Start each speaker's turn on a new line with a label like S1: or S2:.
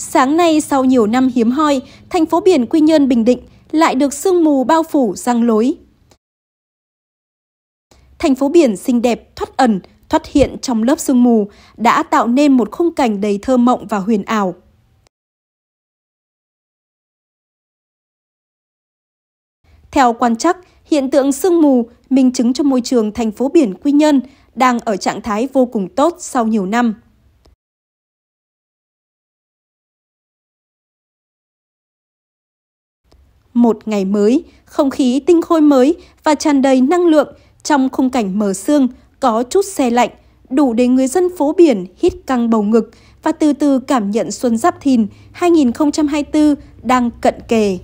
S1: Sáng nay, sau nhiều năm hiếm hoi, thành phố biển Quy Nhơn, Bình Định lại được sương mù bao phủ răng lối. Thành phố biển xinh đẹp, thoát ẩn, thoát hiện trong lớp sương mù đã tạo nên một khung cảnh đầy thơ mộng và huyền ảo. Theo quan chắc, hiện tượng sương mù minh chứng cho môi trường thành phố biển Quy Nhơn đang ở trạng thái vô cùng tốt sau nhiều năm. một ngày mới, không khí tinh khôi mới và tràn đầy năng lượng trong khung cảnh mờ sương, có chút xe lạnh, đủ để người dân phố biển hít căng bầu ngực và từ từ cảm nhận xuân giáp thìn 2024 đang cận kề.